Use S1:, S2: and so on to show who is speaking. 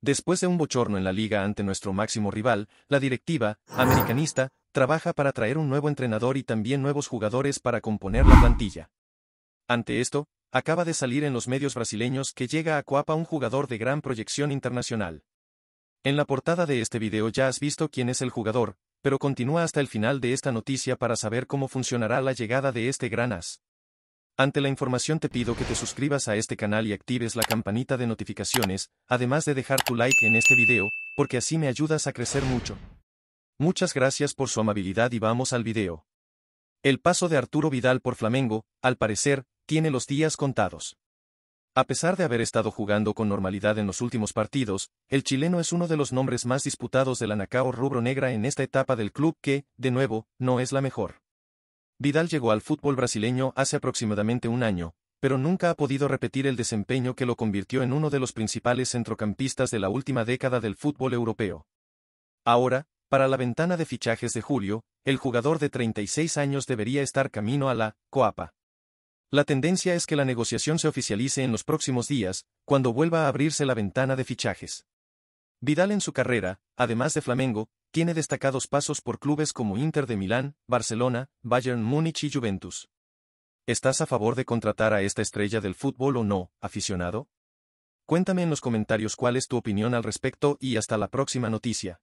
S1: Después de un bochorno en la liga ante nuestro máximo rival, la directiva, americanista, trabaja para traer un nuevo entrenador y también nuevos jugadores para componer la plantilla. Ante esto, acaba de salir en los medios brasileños que llega a Coapa un jugador de gran proyección internacional. En la portada de este video ya has visto quién es el jugador, pero continúa hasta el final de esta noticia para saber cómo funcionará la llegada de este gran as. Ante la información te pido que te suscribas a este canal y actives la campanita de notificaciones, además de dejar tu like en este video, porque así me ayudas a crecer mucho. Muchas gracias por su amabilidad y vamos al video. El paso de Arturo Vidal por Flamengo, al parecer, tiene los días contados. A pesar de haber estado jugando con normalidad en los últimos partidos, el chileno es uno de los nombres más disputados de la Nacao rubro negra en esta etapa del club que, de nuevo, no es la mejor. Vidal llegó al fútbol brasileño hace aproximadamente un año, pero nunca ha podido repetir el desempeño que lo convirtió en uno de los principales centrocampistas de la última década del fútbol europeo. Ahora, para la ventana de fichajes de julio, el jugador de 36 años debería estar camino a la Coapa. La tendencia es que la negociación se oficialice en los próximos días, cuando vuelva a abrirse la ventana de fichajes. Vidal en su carrera, además de Flamengo, tiene destacados pasos por clubes como Inter de Milán, Barcelona, Bayern Múnich y Juventus. ¿Estás a favor de contratar a esta estrella del fútbol o no, aficionado? Cuéntame en los comentarios cuál es tu opinión al respecto y hasta la próxima noticia.